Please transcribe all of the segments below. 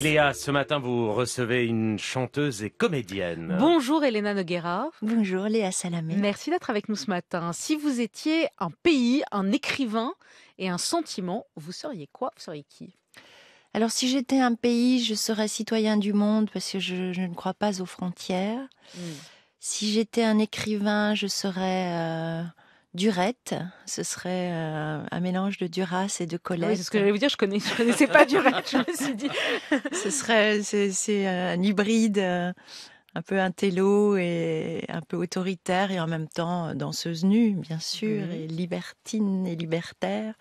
Léa, ce matin, vous recevez une chanteuse et comédienne. Bonjour Elena Noguera. Bonjour Léa Salamé. Merci d'être avec nous ce matin. Si vous étiez un pays, un écrivain et un sentiment, vous seriez quoi Vous seriez qui Alors si j'étais un pays, je serais citoyen du monde parce que je, ne crois pas aux frontières. Hmm. Si j'étais un écrivain, je serais... Euh, Durette, ce serait euh, un mélange de Duras et de ah Colette. c'est ce que j'allais vous dire, je ne connaissais pas Durette, je me suis dit. ce serait c'est, euh, un hybride, euh, un peu intello et un peu autoritaire et en même temps danseuse nue, bien sûr, mhm. et libertine et libertaire.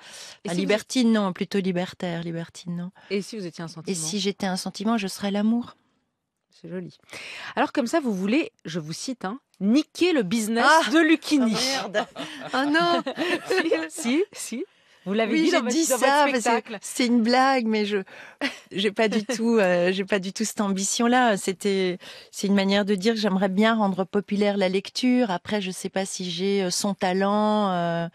libertine, non, plutôt libertaire, libertine, non. Et si vous étiez un sentiment Et si j'étais un sentiment, je serais l'amour. C'est joli. Alors comme ça, vous voulez, je vous cite, hein, niquer le business ah. de Lucchini. Oh ah, merde. ah non Si, si. Vous l'avez oui, dit, j'ai dit ça, c'est une blague, mais je j'ai pas du tout, euh, j'ai pas du tout cette ambition-là. C'était, c'est une manière de dire que j'aimerais bien rendre populaire la lecture. Après, je sais pas si j'ai euh, son talent. Euh,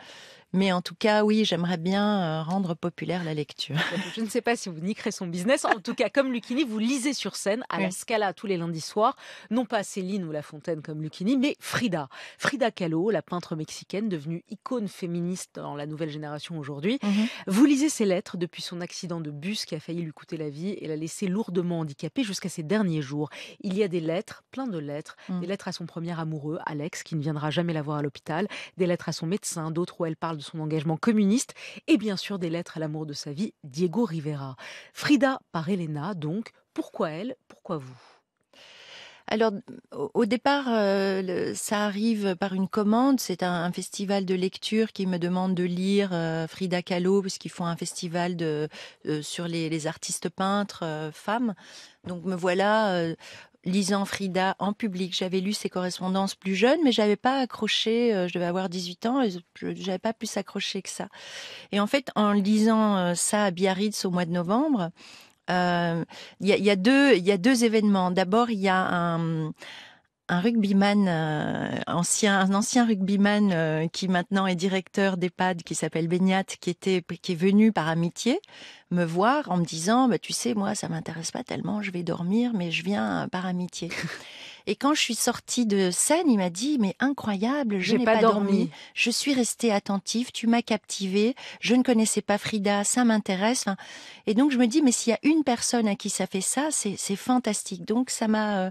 mais en tout cas, oui, j'aimerais bien euh, rendre populaire la lecture. Je ne sais pas si vous niquerez son business. En tout cas, comme Lucini, vous lisez sur scène à la Scala tous les lundis soirs, non pas Céline ou La Fontaine comme Lucini, mais Frida. Frida Kahlo, la peintre mexicaine devenue icône féministe dans la nouvelle génération aujourd'hui. Mhm. Vous lisez ses lettres depuis son accident de bus qui a failli lui coûter la vie et l'a laissée lourdement handicapée jusqu'à ses derniers jours. Il y a des lettres, plein de lettres, mhm. des lettres à son premier amoureux, Alex, qui ne viendra jamais la voir à l'hôpital, des lettres à son médecin, d'autres où elle parle son engagement communiste et bien sûr des lettres à l'amour de sa vie, Diego Rivera. Frida par Elena, donc, pourquoi elle, pourquoi vous alors, au départ, euh, ça arrive par une commande. C'est un, festival de lecture qui me demande de lire euh, Frida Kahlo, puisqu'ils font un festival de, euh, sur les artistes peintres femmes. Donc me voilà lisant Frida en public. J'avais lu ses correspondances plus jeunes mais j'avais pas accroché. Euh, je devais avoir 18 ans, et j'avais pas plus accroché que ça. Et en fait, en lisant euh, ça à Biarritz au mois de novembre, euh, il il y a deux événements. D'abord, il y a un un rugbyman, euh, ancien, un ancien rugbyman euh, qui maintenant est directeur d'EHPAD, qui s'appelle Beignat, qui était, qui est venu par amitié me voir en me disant, bah, tu sais, moi, ça m'intéresse pas tellement, je vais dormir, mais je viens euh, par amitié. Et quand je suis sortie de scène, il m'a dit, mais incroyable, je n'ai pas, dormi. Je suis restée attentive. Tu m'as captivée. Je ne connaissais pas Frida. Ça m'intéresse. Hein. et donc, je me dis, mais s'il y a une personne à qui ça fait ça, c'est fantastique. Donc, ça m'a, euh,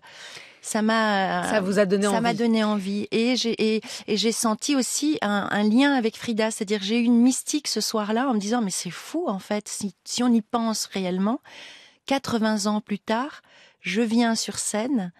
ça m'a, ça vous a donné ça m'a donné envie. Et j'ai, j'ai senti aussi un, lien avec Frida. C'est-à-dire, j'ai eu une mystique ce soir-là en me disant, mais c'est fou, en fait. si on y pense réellement, 80 ans plus tard, je viens sur scène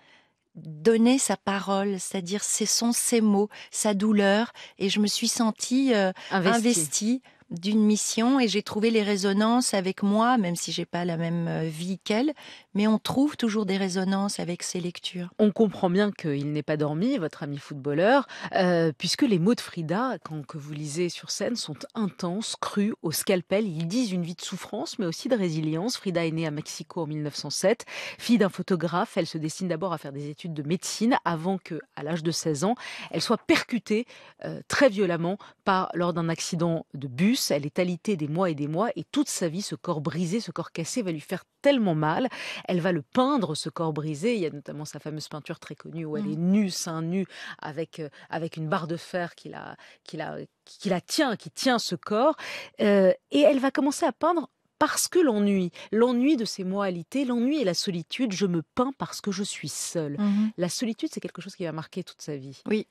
donner sa parole, c'est-à-dire ses sons, ses mots, sa douleur, et je me suis sentie euh, investie d'une mission et j'ai trouvé les résonances avec moi, même si j'ai pas la même euh, vie qu'elle, mais on trouve toujours des résonances avec ses lectures. On comprend bien qu'il n'est pas dormi, votre ami footballeur, euh, puisque les mots de Frida, quand que vous lisez sur scène, sont intenses, crus, au scalpel. Ils disent une vie de souffrance, mais aussi de résilience. Frida est née à Mexico en 1907, fille d'un photographe. Elle se destine d'abord à faire des études de médecine avant que, à l'âge de 16 ans, elle soit percutée euh, très violemment par lors d'un accident de bus elle est alitée des mois et des mois, et toute sa vie, ce corps brisé, ce corps cassé va lui faire tellement mal. Elle va le peindre, ce corps brisé. Il y a notamment sa fameuse peinture très connue où elle est mm. nue, seins nu, avec, euh, avec une barre de fer qui la, qui la, tient, qui tient ce corps. Euh, et elle va commencer à peindre parce que l'ennui, l'ennui de ces moralités, l'ennui et la solitude, je me peins parce que je suis seule. Mmh la solitude, c'est quelque chose qui va marquer toute sa vie. Oui,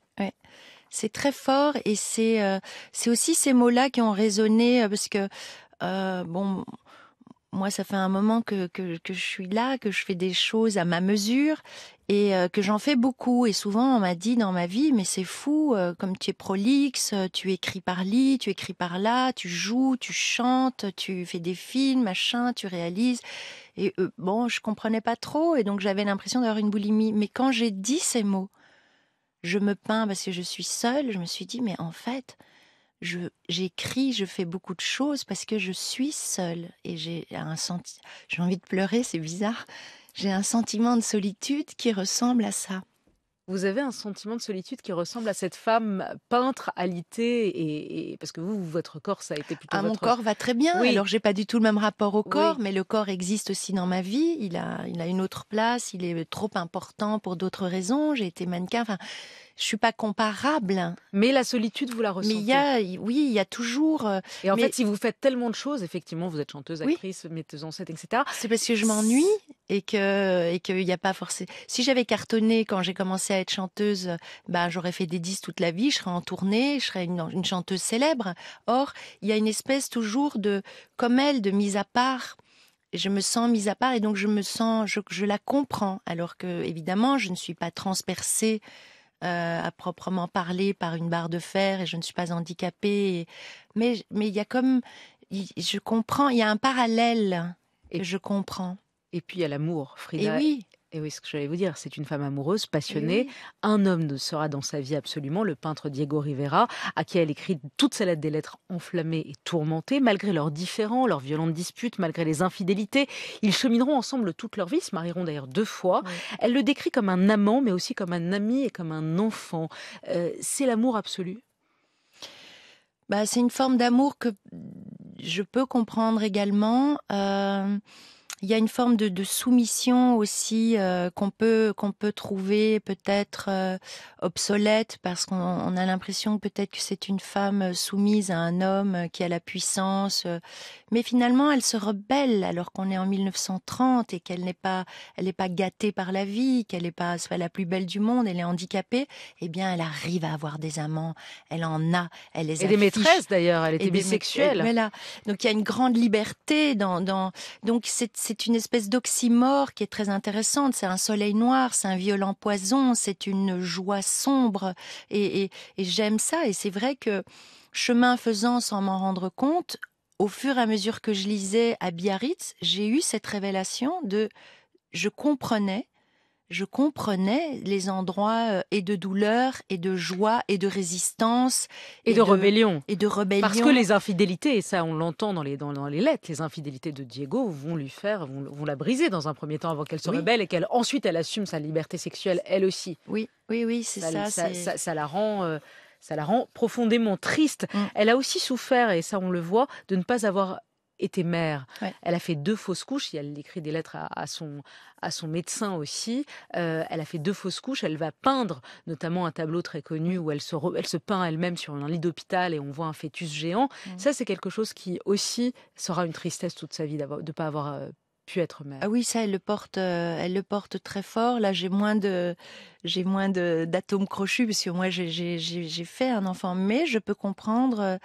c'est très fort et euh, c'est aussi ces mots-là qui ont résonné euh, parce que euh, bon moi, ça fait un moment que, je suis là, que je fais des choses à ma mesure et euh, que j'en fais beaucoup. Et souvent, on m'a dit dans ma vie, mais c'est fou, euh, comme tu es prolixe, tu écris par lit, tu écris par là, tu joues, tu chantes, tu fais des films, machin, tu réalises. Et euh, bon, je comprenais pas trop et donc j'avais l'impression d'avoir une boulimie. Mais quand j'ai dit ces mots, je me peins parce que je suis seule, je me suis dit, mais en fait, j'écris, je, fais beaucoup de choses parce que je suis seule et j'ai un j'ai envie de pleurer, c'est bizarre. J'ai un sentiment de solitude qui ressemble à ça vous avez un sentiment de solitude qui ressemble à cette femme peintre alitée et, parce que vous, votre corps, ça a été plutôt. Ah, mon corps va très bien. Oui. Alors j'ai pas du tout le même rapport au corps, mais le corps existe aussi dans ma vie. Il a, il a une autre place. Il est trop important pour d'autres raisons. J'ai été mannequin. Enfin, je suis pas comparable. Mais la solitude, vous la ressentez. Mais il y a, oui, il y a toujours. Euh, et en fait, si vous faites tellement de choses, effectivement, vous êtes chanteuse, actrice, oui. metteuse en scène, etc. C'est parce que je m'ennuie et que et qu'il n'y a pas forcément. Si j'avais cartonné quand j'ai commencé à être chanteuse, bah j'aurais fait des disques toute la vie, je serais en tournée, je serais une, chanteuse célèbre. Or, il y a une espèce toujours de, comme elle, de mise à part je me sens mise à part et donc je me sens, je, la comprends, alors que évidemment je ne suis pas transpercée euh, à proprement parler par une barre de fer et je ne suis pas handicapée. mais mais il y a comme, je comprends, il y a un parallèle et je comprends. Et puis il y a l'amour, Frida. Et oui. Et oui, ce que j'allais vous dire, c'est une femme amoureuse, passionnée. Eh un homme ne sera dans sa vie absolument, le peintre Diego Rivera, à qui elle écrit toutes sa lettre des lettres enflammées et tourmentées, malgré leurs différends, leurs violentes disputes, malgré les infidélités. Ils chemineront ensemble toute leur vie, se marieront d'ailleurs deux fois. Elle le décrit comme un amant, mais aussi comme un ami et comme un enfant. Euh, c'est l'amour absolu. Bah, c'est une forme d'amour que je peux comprendre également. Euh, il y a une forme de, de soumission aussi euh, qu'on peut qu'on peut trouver peut-être euh, obsolète parce qu'on a l'impression peut-être que c'est une femme euh, soumise à un homme qui a la puissance, mais finalement elle se rebelle alors qu'on est en 1930 et qu'elle n'est pas elle n'est pas gâtée par la vie, qu'elle n'est pas soit la plus belle du monde, elle est handicapée. Eh bien, elle arrive à avoir des amants, elle en a, elle les et des maîtresses d'ailleurs, elle était bisexuelle. Voilà. Donc il y a une grande liberté dans dans donc c'est c'est une espèce d'oxymore qui est très intéressante. C'est un soleil noir, c'est un violent poison, c'est une joie sombre. Et, j'aime ça. Et c'est vrai que, chemin faisant sans m'en rendre compte, au fur et à mesure que je lisais à Biarritz, j'ai eu cette révélation de je comprenais je comprenais les endroits euh, et de douleur et de joie et de résistance et, de, rébellion et de parce que les infidélités et ça on l'entend dans les dans, les lettres les infidélités de Diego vont lui faire vont, la briser dans un premier temps avant qu'elle se rebelle et qu'elle ensuite elle assume sa liberté sexuelle elle aussi oui oui oui c'est ça ça, la rend euh, ça la rend profondément triste. Mm. Elle a aussi souffert, et ça on le voit, de ne pas avoir était mère. Elle a fait deux fausses couches. Elle écrit des lettres à, son, à son médecin aussi. Euh, elle a fait deux fausses couches. Elle va peindre notamment un tableau très connu où elle se, elle se peint elle-même sur un lit d'hôpital et on voit un fœtus géant. Ça, c'est quelque chose qui aussi sera une tristesse toute sa vie de ne pas avoir euh, pu être mère. Ah oui, ça, elle le porte, euh, elle le porte très fort. Là, j'ai moins de, j'ai moins d'atomes crochus parce que moi, j'ai fait un enfant, mais je peux comprendre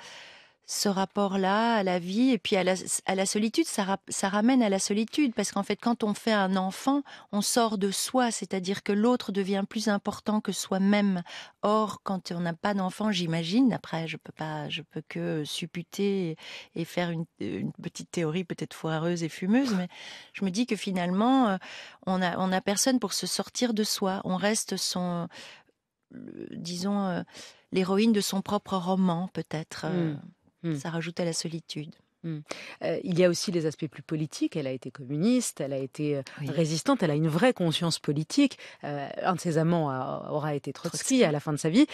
ce rapport-là à la vie et puis à la, solitude, ça, ramène à la solitude parce qu'en fait, quand on fait un enfant, on sort de soi, c'est-à-dire que l'autre devient plus important que soi-même. Or, quand on n'a pas d'enfant, j'imagine, après, je peux pas, je peux que supputer et, faire une, petite théorie peut-être foireuse et fumeuse, mais je me dis que finalement, euh, on a, on personne pour se sortir de soi. On reste son, disons, euh, l'héroïne de son propre roman, peut-être. Euh. Mmh. Mmh. Ça rajoute à la solitude. Mmh. Euh, il y a aussi les aspects plus politiques. Elle a été communiste, elle a été euh, résistante, elle a une vraie conscience politique. Euh, un de ses amants aura été Trotsky, à la fin de sa vie.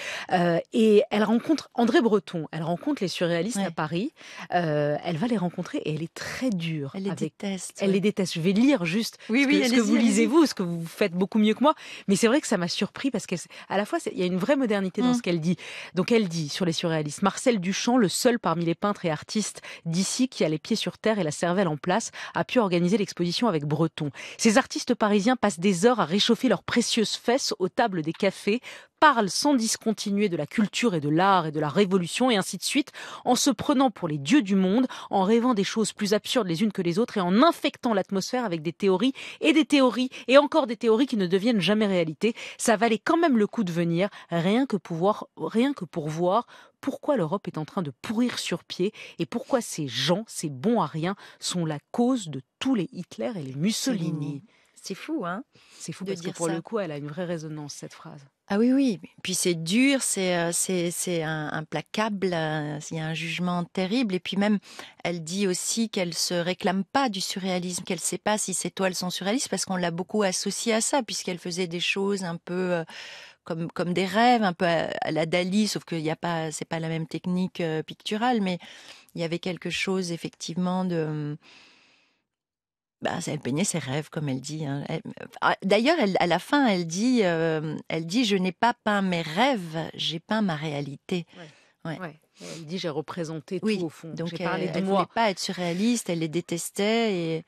et elle rencontre André Breton, elle rencontre les surréalistes à Paris. elle va les rencontrer et elle est très dure. Elle les déteste. Elle Je vais lire juste oui, ce, que, vous lisez, vous, ce que vous faites beaucoup mieux que moi. Mais c'est vrai que ça m'a surpris parce qu'à la fois, il y a une vraie modernité dans mmh. ce qu'elle dit. Donc elle dit sur les surréalistes, Marcel Duchamp, le seul parmi les peintres et artistes d'ici qui a les pieds sur terre et la cervelle en place, a pu organiser l'exposition avec Breton. Ces artistes parisiens passent des heures à réchauffer leurs précieuses fesses aux tables des cafés parle sans discontinuer de la culture et de l'art et de la révolution et ainsi de suite, en se prenant pour les dieux du monde, en rêvant des choses plus absurdes les unes que les autres et en infectant l'atmosphère avec des théories et des théories et encore des théories qui ne deviennent jamais réalité. Ça valait quand même le coup de venir, rien que pour voir, rien que pour voir pourquoi l'Europe est en train de pourrir sur pied et pourquoi ces gens, ces bons à rien, sont la cause de tous les Hitler et les Mussolini. C'est fou, hein C'est fou de parce dire que pour le coup, elle a une vraie résonance, cette phrase. Ah oui, oui. Puis c'est dur, c'est euh, c'est implacable. Euh, il y a un jugement terrible. Et puis même, elle dit aussi qu'elle se réclame pas du surréalisme, qu'elle sait pas si ses toiles sont surréalistes parce qu'on l'a beaucoup associée à ça, puisqu'elle faisait des choses un peu euh, comme comme des rêves, un peu à, la Dali, sauf qu'il ce a pas, c'est pas la même technique picturale, mais il y avait quelque chose effectivement de elle bah, peignait ses rêves, comme elle dit. Hein. Ah, d'ailleurs, à la fin, elle dit, euh, elle dit, je n'ai pas peint mes rêves, j'ai peint ma réalité. Ouais. Elle dit, j'ai représenté tout au fond. Donc, elle, ne voulait pas être surréaliste, elle les détestait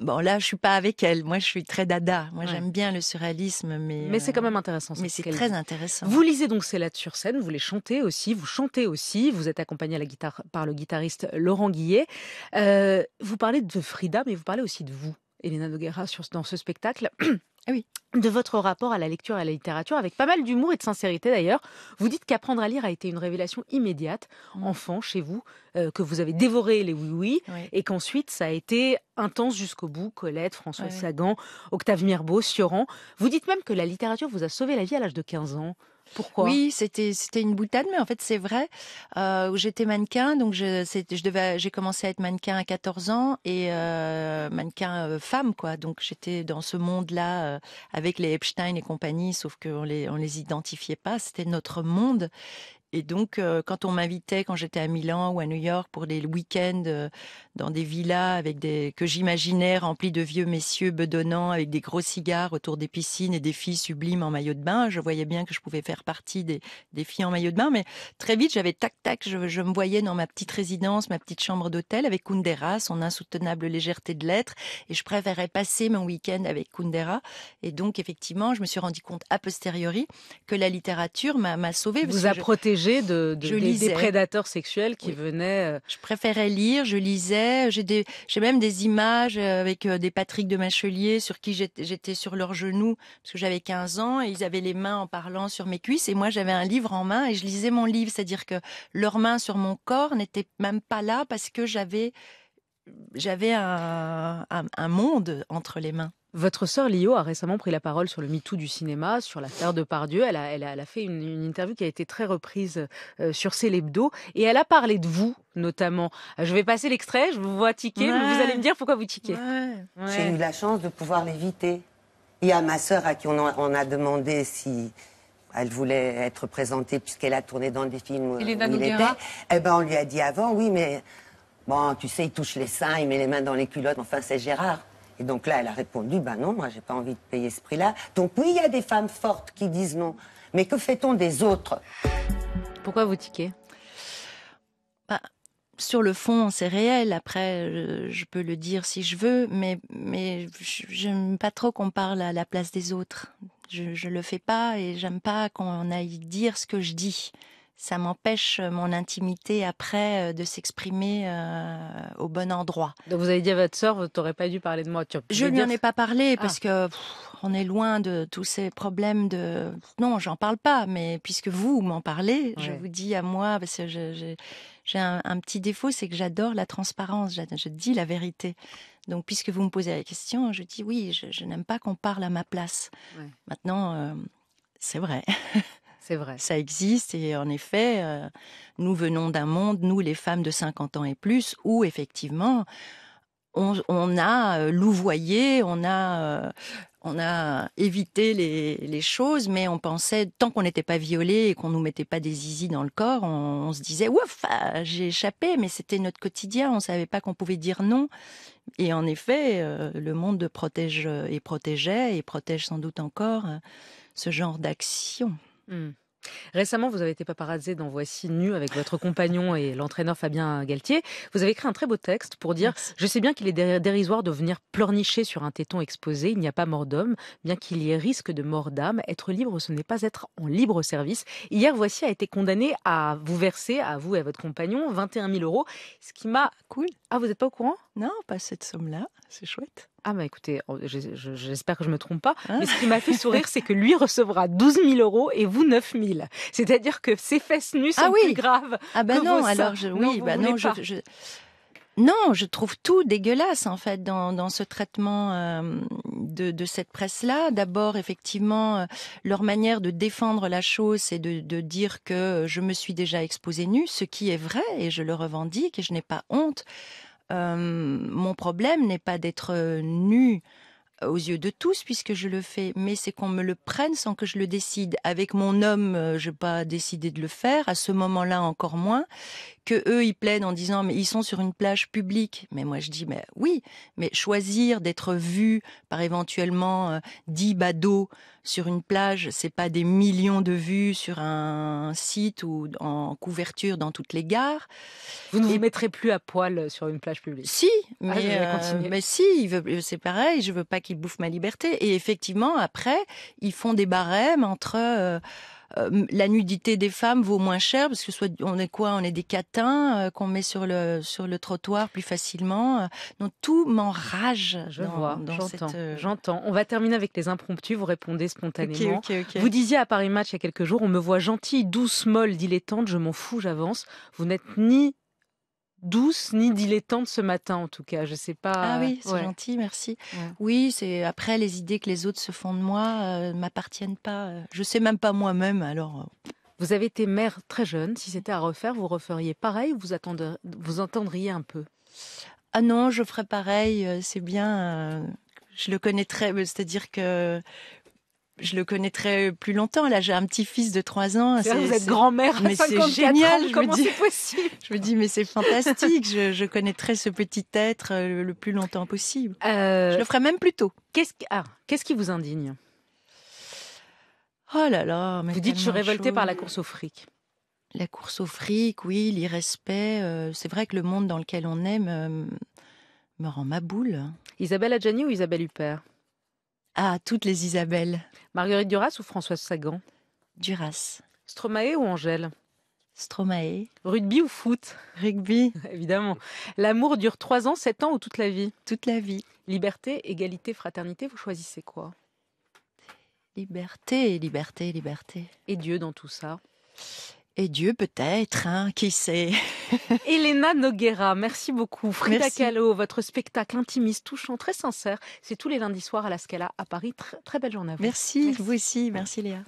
bon, là, je suis pas avec elle. Moi, je suis très dada. Moi, j'aime bien le surréalisme, mais. Mais c'est euh, quand même intéressant. Mais c'est très intéressant. Vous lisez donc ces lettres sur scène, vous les chantez aussi, vous chantez aussi. Vous êtes accompagné à la guitare par le guitariste Laurent Guillet. Euh, vous parlez de Frida, mais vous parlez aussi de vous, Elena Noguera, sur, dans ce spectacle. Ah oui. De votre rapport à la lecture et à la littérature, avec pas mal d'humour et de sincérité d'ailleurs. Vous dites qu'apprendre à lire a été une révélation immédiate, mm. enfant, chez vous, euh, que vous avez dévoré les oui-oui, et qu'ensuite ça a été intense jusqu'au bout. Colette, François Sagan, Octave Mirbeau, Sioran. Vous dites même que la littérature vous a sauvé la vie à l'âge de 15 ans. Oui, c'était c'était une boutade, mais en fait c'est vrai. Euh, j'étais mannequin, donc je, j'ai commencé à être mannequin à 14 ans et euh, mannequin euh, femme quoi. Donc j'étais dans ce monde-là avec les Epstein et compagnie, sauf qu'on les on les identifiait pas. C'était notre monde et donc, euh, quand on m'invitait, quand j'étais à Milan ou à New York pour des week-ends euh, dans des villas avec des que j'imaginais remplies de vieux messieurs bedonnants avec des gros cigares autour des piscines et des filles sublimes en maillot de bain, je voyais bien que je pouvais faire partie des, filles en maillot de bain. Mais très vite, j'avais tac tac, je, me voyais dans ma petite résidence, ma petite chambre d'hôtel avec Kundera, son insoutenable légèreté de lettres. et je préférais passer mon week-end avec Kundera. Et donc, effectivement, je me suis rendu compte a posteriori que la littérature m'a sauvée. Vous a protégé de, de des, prédateurs sexuels qui venaient. Euh, je préférais lire, je lisais. Euh, j'ai même des images euh, avec des Patrick de Machelier sur qui j'étais sur leurs genoux parce que j'avais 15 ans et ils avaient les mains en parlant sur mes cuisses et moi j'avais un livre en main et je lisais mon livre, c'est-à-dire que leurs mains sur mon corps n'étaient même pas là parce que j'avais j'avais un monde entre les mains. Votre sœur Lio a récemment pris la parole sur le MeToo du cinéma, sur l'affaire de Pardieu. Elle a, fait une, interview qui a été très reprise euh, sur sur Célébdo et elle a parlé de vous notamment. Je vais passer l'extrait, je vous vois tiquer, vous allez me dire pourquoi vous tiquez. J'ai eu la chance de pouvoir l'éviter. Il y a ma sœur à qui on a, demandé si elle voulait être présentée puisqu'elle a tourné dans des films où, il était. Eh ben, on lui a dit avant, oui, mais bon, tu sais, il touche les seins, il met les mains dans les culottes. Enfin, c'est Gérard. Et donc là, elle a répondu, ben non, moi, j'ai pas envie de payer ce prix-là. Donc oui, il y a des femmes fortes qui disent non. Mais que fait-on des autres Pourquoi vous tiquez bah, Sur le fond, c'est réel. Après, je peux le dire si je veux, mais, mais j'aime pas trop qu'on parle à la place des autres. Je, ne le fais pas et j'aime pas qu'on aille dire ce que je dis ça m'empêche euh, mon intimité après euh, de s'exprimer euh, au bon endroit. Donc vous avez dit à votre sœur, vous n'aurez pas dû parler de moi. je lui en ai pas parlé ah. parce que on est loin de tous ces problèmes de non, j'en parle pas. Mais puisque vous m'en parlez, je vous dis à moi parce que j'ai un, petit défaut, c'est que j'adore la transparence. Je, dis la vérité. Donc puisque vous me posez la question, je dis oui, je, n'aime pas qu'on parle à ma place. Maintenant, c'est vrai. C'est vrai. Ça existe et en effet, euh, nous venons d'un monde, nous les femmes de 50 ans et plus, où effectivement, on, a euh, louvoyé, on a... Euh, évité les, choses, mais on pensait, tant qu'on n'était pas violé et qu'on nous mettait pas des zizi dans le corps, on, se disait, ouf, j'ai échappé, mais c'était notre quotidien, on ne savait pas qu'on pouvait dire non. Et en effet, le monde protège et protégeait et protège sans doute encore ce genre d'action. Hmm. Récemment, vous avez été paparazzé dans Voici Nu avec votre compagnon et l'entraîneur Fabien Galtier. Vous avez écrit un très beau texte pour dire Je sais bien qu'il est dérisoire de venir pleurnicher sur un téton exposé, il n'y a pas mort d'homme, bien qu'il y ait risque de mort d'âme. Être libre, ce n'est pas être en libre service. Hier, Voici a été condamné à vous verser, à vous et à votre compagnon, 21 000 euros, ce qui m'a. Cool. Ah, vous n'êtes pas au courant Non, pas cette somme-là, c'est chouette. Ah, bah écoutez, j'espère que je ne me trompe pas. Ah. mais ce qui m'a fait sourire, c'est que lui recevra 12 000 euros et vous 9 000. C'est-à-dire que ses fesses nues ah sont ah oui. plus graves. Ah, bah non, alors, je, oui, non, bah non, je, Non, je trouve tout dégueulasse en fait dans, ce traitement euh, de, cette presse-là. D'abord, effectivement, euh, leur manière de défendre la chose, c'est de, de dire que je me suis déjà exposée nue, ce qui est vrai et je le revendique et je n'ai pas honte. Euh, mon problème n'est pas d'être euh, nu euh, aux yeux de tous puisque je le fais, mais c'est qu'on me le prenne sans que je le décide. Avec mon homme, je n'ai pas décidé de le faire, à ce moment-là encore moins que eux ils plaident en disant mais ils sont sur une plage publique. Mais moi je dis mais oui, mais choisir d'être vu par éventuellement euh, dix badauds sur une plage, c'est pas des millions de vues sur un site ou en couverture dans toutes les gares. Vous ne les mettrez plus à poil sur une plage publique. Si, ah, mais, euh, mais si, c'est pareil. Je veux pas qu'ils bouffent ma liberté. Et effectivement après ils font des barèmes entre euh, euh, la nudité des femmes vaut moins cher parce que soit on est quoi, on est des catins euh, qu'on met sur le sur le trottoir plus facilement. Donc euh, tout m'enrage. Je vois, j'entends, j'entends. On va terminer avec les impromptus. Vous répondez spontanément. Vous disiez à Paris Match il y a quelques jours, on me voit gentille, douce, molle, dilettante. Je m'en fous, j'avance. Vous n'êtes ni douce ni dilettante ce matin en tout cas. Je sais pas. Ah oui, c'est gentil, merci. Oui, c'est après les idées que les autres se font de moi ne euh, m'appartiennent pas. Euh, je sais même pas moi-même alors. Euh. Vous avez été mère très jeune. Si c'était à refaire, vous referiez pareil ou vous, attendez, vous entendriez un peu Ah non, je ferais pareil. C'est bien. je le connaîtrais, C'est-à-dire que je le connaîtrais plus longtemps. Là, j'ai un petit-fils de 3 ans. vous êtes grand-mère mais c'est génial. Ans, je comment c'est possible Je me dis, mais c'est fantastique. je, connaîtrais ce petit être euh, le, plus longtemps possible. Euh, je le ferai même plus tôt. Qu'est-ce ah, qui, vous indigne Oh là là Vous dites, je suis révoltée par la course au fric. La course au fric, oui, l'irrespect. Euh, c'est vrai que le monde dans lequel on est me, me rend ma boule. Isabelle Adjani ou Isabelle Huppert ah, toutes les Isabelles. Marguerite Duras ou Françoise Sagan Duras. Stromae ou Angèle Stromae. Rugby ou foot Rugby. Évidemment. L'amour dure 3 ans, 7 ans ou toute la vie Toute la vie. Liberté, égalité, fraternité, vous choisissez quoi Liberté, liberté, liberté. Et Dieu dans tout ça et Dieu peut-être, hein, qui sait. Elena Noguera, merci beaucoup. Frida votre spectacle intimiste, touchant, très sincère, c'est tous les lundis soirs à la Scala à Paris. très belle journée à vous. Merci, merci, vous aussi. Merci Léa.